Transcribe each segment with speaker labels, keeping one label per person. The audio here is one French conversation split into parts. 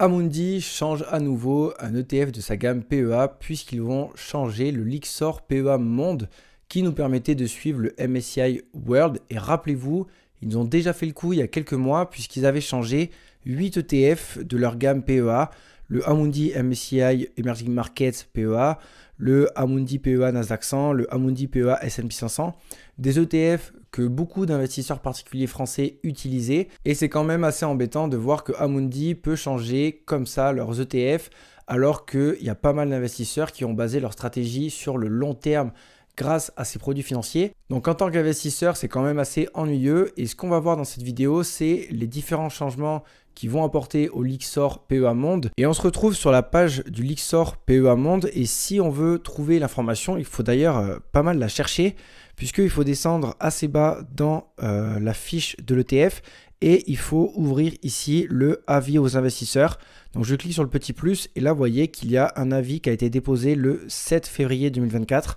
Speaker 1: Amundi change à nouveau un ETF de sa gamme PEA puisqu'ils vont changer le Lixor PEA Monde qui nous permettait de suivre le MSCI World. Et rappelez-vous, ils ont déjà fait le coup il y a quelques mois puisqu'ils avaient changé 8 ETF de leur gamme PEA, le Amundi MSCI Emerging Markets PEA, le Amundi PEA Nasdaq 100, le Amundi PEA S&P 500, des ETF que beaucoup d'investisseurs particuliers français utilisaient et c'est quand même assez embêtant de voir que Amundi peut changer comme ça leurs ETF alors qu'il y a pas mal d'investisseurs qui ont basé leur stratégie sur le long terme grâce à ces produits financiers. Donc en tant qu'investisseur, c'est quand même assez ennuyeux et ce qu'on va voir dans cette vidéo, c'est les différents changements qui vont apporter au Lixor PEA Monde. Et on se retrouve sur la page du Lixor PEA Monde. Et si on veut trouver l'information, il faut d'ailleurs euh, pas mal la chercher, puisqu'il faut descendre assez bas dans euh, la fiche de l'ETF et il faut ouvrir ici le avis aux investisseurs. Donc je clique sur le petit plus et là vous voyez qu'il y a un avis qui a été déposé le 7 février 2024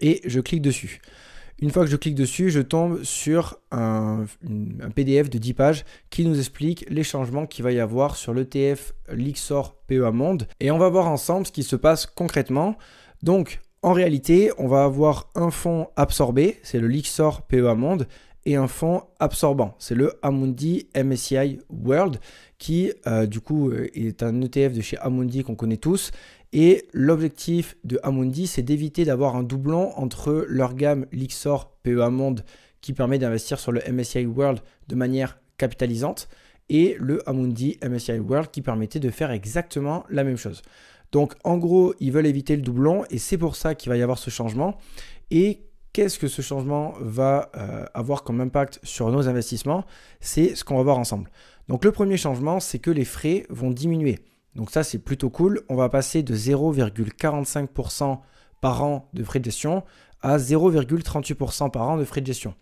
Speaker 1: et je clique dessus. Une fois que je clique dessus, je tombe sur un, PDF de 10 pages qui nous explique les changements qu'il va y avoir sur l'ETF Lixor PEA Monde. Et on va voir ensemble ce qui se passe concrètement. Donc, en réalité, on va avoir un fonds absorbé, c'est le Lixor PEA Monde, et un fonds absorbant. C'est le Amundi MSCI World qui, euh, du coup, euh, est un ETF de chez Amundi qu'on connaît tous et l'objectif de Amundi, c'est d'éviter d'avoir un doublon entre leur gamme Lixor PE Monde qui permet d'investir sur le MSCI World de manière capitalisante et le Amundi MSCI World qui permettait de faire exactement la même chose. Donc en gros, ils veulent éviter le doublon et c'est pour ça qu'il va y avoir ce changement. Et qu'est-ce que ce changement va euh, avoir comme impact sur nos investissements C'est ce qu'on va voir ensemble. Donc le premier changement, c'est que les frais vont diminuer. Donc ça, c'est plutôt cool. On va passer de 0,45% par an de frais de gestion à 0,38% par an de frais de gestion.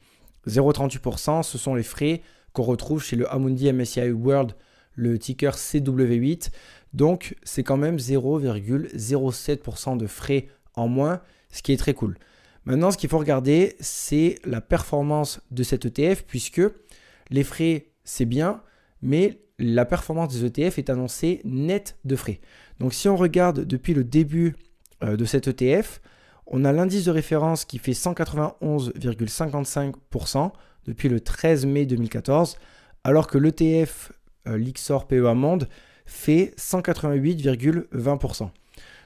Speaker 1: 0,38%, ce sont les frais qu'on retrouve chez le Amundi MSCI World, le ticker CW8. Donc c'est quand même 0,07% de frais en moins, ce qui est très cool. Maintenant, ce qu'il faut regarder, c'est la performance de cet ETF, puisque les frais, c'est bien, mais la performance des ETF est annoncée nette de frais. Donc si on regarde depuis le début euh, de cet ETF, on a l'indice de référence qui fait 191,55% depuis le 13 mai 2014, alors que l'ETF euh, Lixor l'XOR PEA Monde fait 188,20%.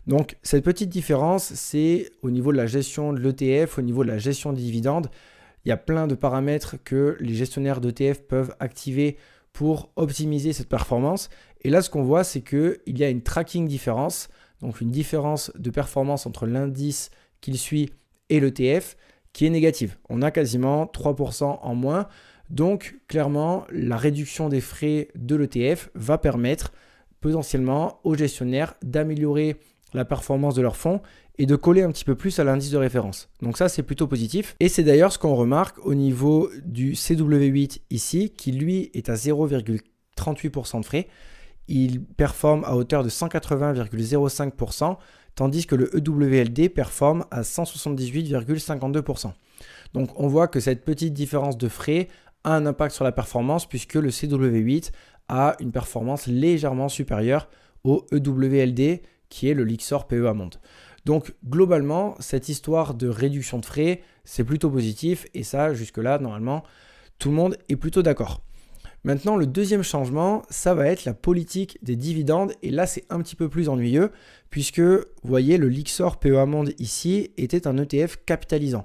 Speaker 1: Donc cette petite différence, c'est au niveau de la gestion de l'ETF, au niveau de la gestion des dividendes, il y a plein de paramètres que les gestionnaires d'ETF peuvent activer pour optimiser cette performance. Et là, ce qu'on voit, c'est qu'il y a une tracking différence, donc une différence de performance entre l'indice qu'il suit et l'ETF qui est négative. On a quasiment 3% en moins. Donc, clairement, la réduction des frais de l'ETF va permettre potentiellement au gestionnaire d'améliorer la performance de leur fonds et de coller un petit peu plus à l'indice de référence. Donc ça, c'est plutôt positif. Et c'est d'ailleurs ce qu'on remarque au niveau du CW8 ici, qui lui est à 0,38% de frais. Il performe à hauteur de 180,05%, tandis que le EWLD performe à 178,52%. Donc on voit que cette petite différence de frais a un impact sur la performance, puisque le CW8 a une performance légèrement supérieure au EWLD qui est le Lixor PE monde. Donc globalement, cette histoire de réduction de frais, c'est plutôt positif et ça, jusque-là, normalement, tout le monde est plutôt d'accord. Maintenant, le deuxième changement, ça va être la politique des dividendes et là, c'est un petit peu plus ennuyeux puisque, vous voyez, le Lixor PE monde ici était un ETF capitalisant.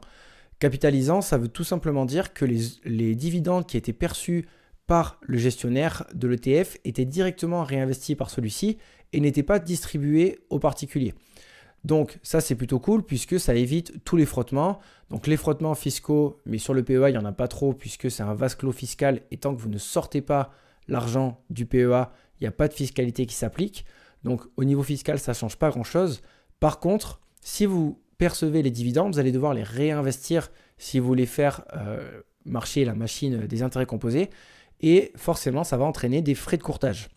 Speaker 1: Capitalisant, ça veut tout simplement dire que les, les dividendes qui étaient perçus par le gestionnaire de l'ETF étaient directement réinvestis par celui-ci et n'était pas distribué aux particuliers. Donc ça c'est plutôt cool puisque ça évite tous les frottements. Donc les frottements fiscaux, mais sur le PEA il n'y en a pas trop puisque c'est un vase clos fiscal et tant que vous ne sortez pas l'argent du PEA, il n'y a pas de fiscalité qui s'applique. Donc au niveau fiscal ça ne change pas grand-chose. Par contre, si vous percevez les dividendes, vous allez devoir les réinvestir si vous voulez faire euh, marcher la machine des intérêts composés et forcément ça va entraîner des frais de courtage.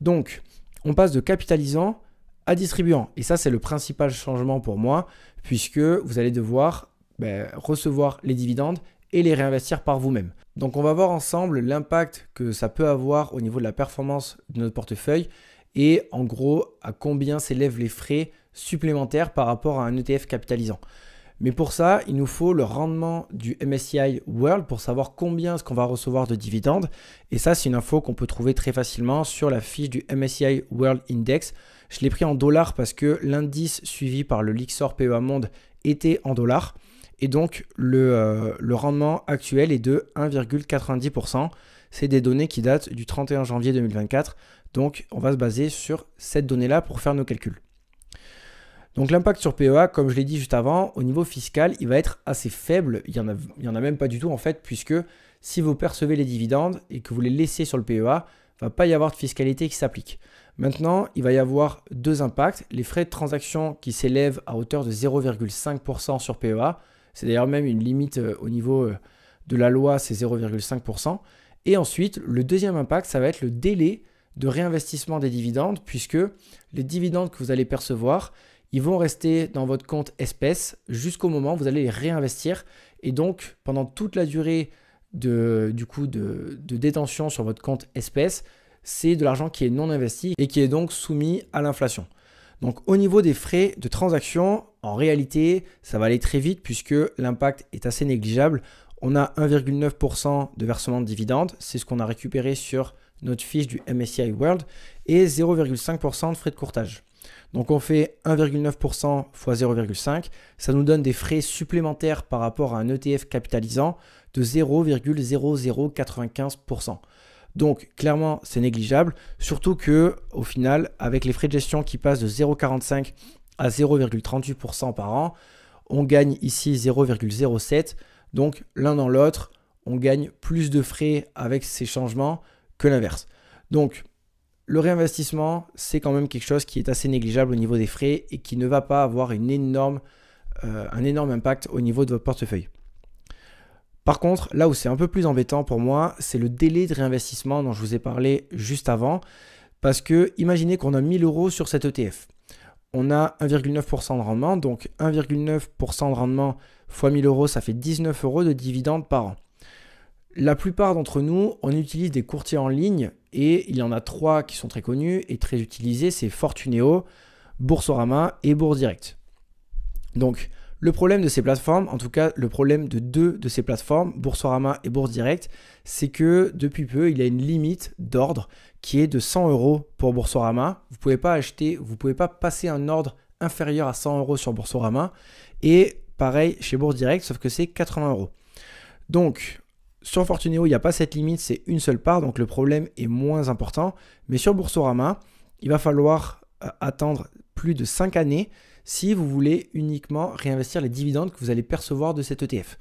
Speaker 1: Donc on passe de capitalisant à distribuant. Et ça, c'est le principal changement pour moi, puisque vous allez devoir ben, recevoir les dividendes et les réinvestir par vous-même. Donc on va voir ensemble l'impact que ça peut avoir au niveau de la performance de notre portefeuille et en gros à combien s'élèvent les frais supplémentaires par rapport à un ETF capitalisant. Mais pour ça, il nous faut le rendement du MSCI World pour savoir combien est-ce qu'on va recevoir de dividendes. Et ça, c'est une info qu'on peut trouver très facilement sur la fiche du MSCI World Index. Je l'ai pris en dollars parce que l'indice suivi par le Lixor PEA Monde était en dollars. Et donc, le, euh, le rendement actuel est de 1,90%. C'est des données qui datent du 31 janvier 2024. Donc, on va se baser sur cette donnée-là pour faire nos calculs. Donc l'impact sur PEA, comme je l'ai dit juste avant, au niveau fiscal, il va être assez faible. Il n'y en, a, en a même pas du tout en fait, puisque si vous percevez les dividendes et que vous les laissez sur le PEA, il ne va pas y avoir de fiscalité qui s'applique. Maintenant, il va y avoir deux impacts. Les frais de transaction qui s'élèvent à hauteur de 0,5% sur PEA. C'est d'ailleurs même une limite euh, au niveau euh, de la loi, c'est 0,5%. Et ensuite, le deuxième impact, ça va être le délai de réinvestissement des dividendes, puisque les dividendes que vous allez percevoir, ils vont rester dans votre compte espèce jusqu'au moment où vous allez les réinvestir. Et donc, pendant toute la durée de, du coup, de, détention sur votre compte espèce, c'est de l'argent qui est non investi et qui est donc soumis à l'inflation. Donc au niveau des frais de transaction, en réalité, ça va aller très vite puisque l'impact est assez négligeable. On a 1,9% de versement de dividendes, c'est ce qu'on a récupéré sur notre fiche du MSCI World, et 0,5% de frais de courtage. Donc on fait 1,9% x 0,5, ça nous donne des frais supplémentaires par rapport à un ETF capitalisant de 0,0095%. Donc clairement, c'est négligeable, surtout que au final, avec les frais de gestion qui passent de 0,45 à 0,38% par an, on gagne ici 0,07. Donc l'un dans l'autre, on gagne plus de frais avec ces changements que l'inverse. Donc le réinvestissement, c'est quand même quelque chose qui est assez négligeable au niveau des frais et qui ne va pas avoir euh, un énorme impact au niveau de votre portefeuille. Par contre, là où c'est un peu plus embêtant pour moi, c'est le délai de réinvestissement dont je vous ai parlé juste avant. Parce que imaginez qu'on a 1000 euros sur cet ETF. On a 1,9% de rendement, donc 1,9% de rendement x 1000 euros, ça fait 19 euros de dividendes par an. La plupart d'entre nous, on utilise des courtiers en ligne et il y en a trois qui sont très connus et très utilisés, c'est Fortuneo, Boursorama et Bourse Direct. Donc le problème de ces plateformes, en tout cas le problème de deux de ces plateformes, Boursorama et Bourse Direct, c'est que depuis peu, il y a une limite d'ordre qui est de 100 euros pour Boursorama. Vous pouvez pas acheter, vous pouvez pas passer un ordre inférieur à 100 euros sur Boursorama. Et pareil chez Bourse Direct, sauf que c'est 80 euros. Donc sur Fortuneo, il n'y a pas cette limite, c'est une seule part, donc le problème est moins important. Mais sur Boursorama, il va falloir euh, attendre plus de 5 années si vous voulez uniquement réinvestir les dividendes que vous allez percevoir de cet ETF.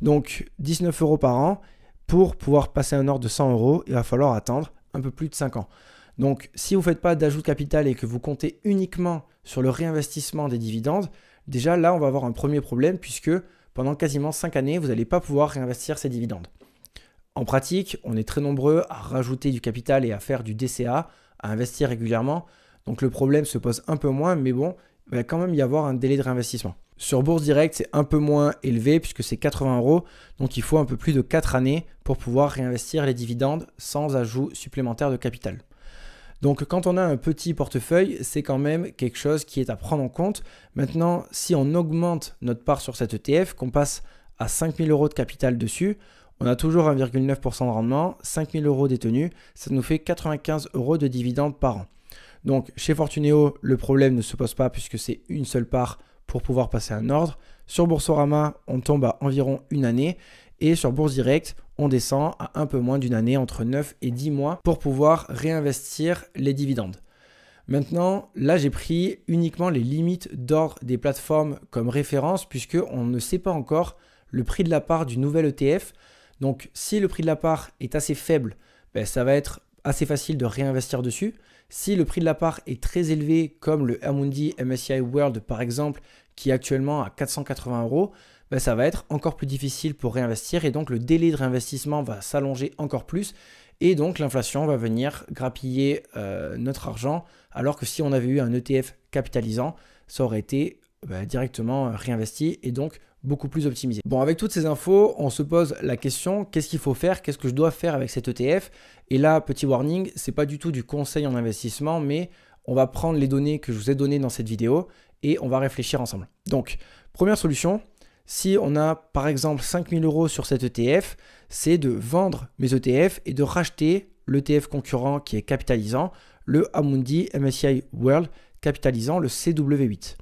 Speaker 1: Donc 19 euros par an, pour pouvoir passer un ordre de 100 euros, il va falloir attendre un peu plus de 5 ans. Donc si vous ne faites pas d'ajout de capital et que vous comptez uniquement sur le réinvestissement des dividendes, déjà là on va avoir un premier problème puisque pendant quasiment 5 années, vous n'allez pas pouvoir réinvestir ces dividendes. En pratique, on est très nombreux à rajouter du capital et à faire du DCA, à investir régulièrement. Donc le problème se pose un peu moins, mais bon, il va quand même y avoir un délai de réinvestissement. Sur Bourse Direct, c'est un peu moins élevé puisque c'est 80 euros, donc il faut un peu plus de 4 années pour pouvoir réinvestir les dividendes sans ajout supplémentaire de capital. Donc quand on a un petit portefeuille, c'est quand même quelque chose qui est à prendre en compte. Maintenant, si on augmente notre part sur cet ETF, qu'on passe à 5000 euros de capital dessus, on a toujours 1,9% de rendement, 5000 euros détenus, ça nous fait 95 euros de dividendes par an. Donc chez Fortuneo, le problème ne se pose pas puisque c'est une seule part pour pouvoir passer un ordre. Sur Boursorama, on tombe à environ une année. Et sur Bourse Direct, on descend à un peu moins d'une année, entre 9 et 10 mois, pour pouvoir réinvestir les dividendes. Maintenant, là, j'ai pris uniquement les limites d'or des plateformes comme référence, puisqu'on ne sait pas encore le prix de la part du nouvel ETF. Donc, si le prix de la part est assez faible, ben, ça va être assez facile de réinvestir dessus. Si le prix de la part est très élevé, comme le Amundi MSCI World par exemple, qui est actuellement à 480 euros, ben, ça va être encore plus difficile pour réinvestir et donc le délai de réinvestissement va s'allonger encore plus et donc l'inflation va venir grappiller euh, notre argent alors que si on avait eu un ETF capitalisant, ça aurait été ben, directement euh, réinvesti et donc beaucoup plus optimisé. Bon, avec toutes ces infos, on se pose la question qu'est-ce qu'il faut faire Qu'est-ce que je dois faire avec cet ETF Et là, petit warning, c'est pas du tout du conseil en investissement, mais on va prendre les données que je vous ai données dans cette vidéo et on va réfléchir ensemble. Donc, première solution, si on a par exemple 5000 euros sur cet ETF, c'est de vendre mes ETF et de racheter l'ETF concurrent qui est capitalisant, le Amundi MSCI World capitalisant, le CW8.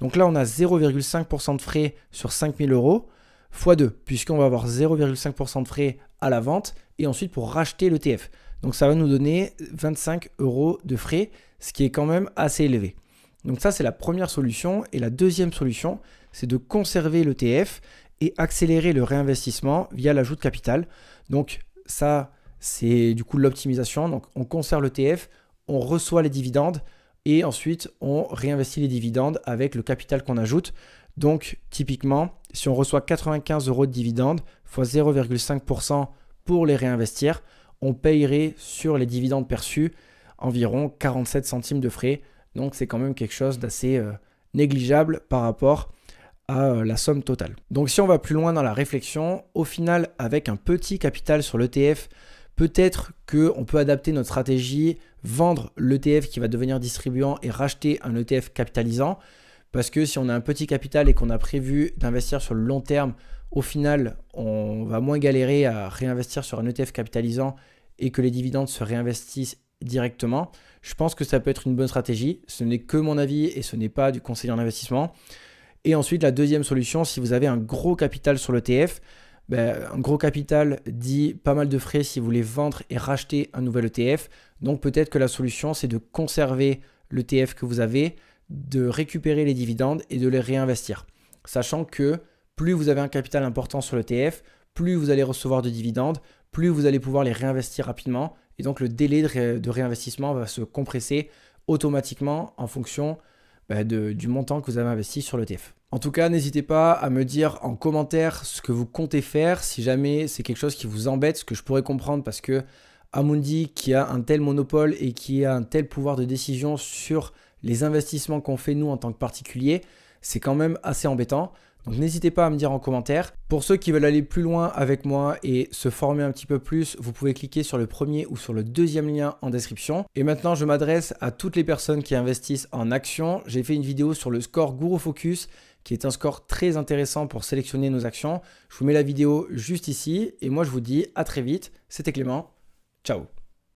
Speaker 1: Donc là, on a 0,5% de frais sur 5000 euros x 2, puisqu'on va avoir 0,5% de frais à la vente et ensuite pour racheter l'ETF. Donc ça va nous donner 25 euros de frais, ce qui est quand même assez élevé. Donc ça, c'est la première solution. Et la deuxième solution, c'est de conserver l'ETF et accélérer le réinvestissement via l'ajout de capital. Donc ça, c'est du coup l'optimisation. Donc on conserve l'ETF, on reçoit les dividendes et ensuite on réinvestit les dividendes avec le capital qu'on ajoute. Donc typiquement, si on reçoit 95 euros de dividendes x 0,5% pour les réinvestir, on payerait sur les dividendes perçus environ 47 centimes de frais. Donc c'est quand même quelque chose d'assez euh, négligeable par rapport à euh, la somme totale. Donc si on va plus loin dans la réflexion, au final avec un petit capital sur l'ETF, peut-être qu'on peut adapter notre stratégie, vendre l'ETF qui va devenir distribuant et racheter un ETF capitalisant. Parce que si on a un petit capital et qu'on a prévu d'investir sur le long terme, au final, on va moins galérer à réinvestir sur un ETF capitalisant et que les dividendes se réinvestissent directement. Je pense que ça peut être une bonne stratégie. Ce n'est que mon avis et ce n'est pas du conseiller en investissement. Et ensuite, la deuxième solution, si vous avez un gros capital sur l'ETF, ben, un gros capital dit pas mal de frais si vous voulez vendre et racheter un nouvel ETF. Donc peut-être que la solution, c'est de conserver l'ETF que vous avez, de récupérer les dividendes et de les réinvestir. Sachant que plus vous avez un capital important sur l'ETF, plus vous allez recevoir de dividendes, plus vous allez pouvoir les réinvestir rapidement. Et donc le délai de, de réinvestissement va se compresser automatiquement en fonction bah, du montant que vous avez investi sur le TF. En tout cas, n'hésitez pas à me dire en commentaire ce que vous comptez faire, si jamais c'est quelque chose qui vous embête, ce que je pourrais comprendre parce que Amundi, qui a un tel monopole et qui a un tel pouvoir de décision sur les investissements qu'on fait nous en tant que particulier, c'est quand même assez embêtant. Donc n'hésitez pas à me dire en commentaire. Pour ceux qui veulent aller plus loin avec moi et se former un petit peu plus, vous pouvez cliquer sur le premier ou sur le deuxième lien en description. Et maintenant, je m'adresse à toutes les personnes qui investissent en actions. J'ai fait une vidéo sur le score Guru Focus qui est un score très intéressant pour sélectionner nos actions. Je vous mets la vidéo juste ici et moi je vous dis à très vite. C'était Clément. Ciao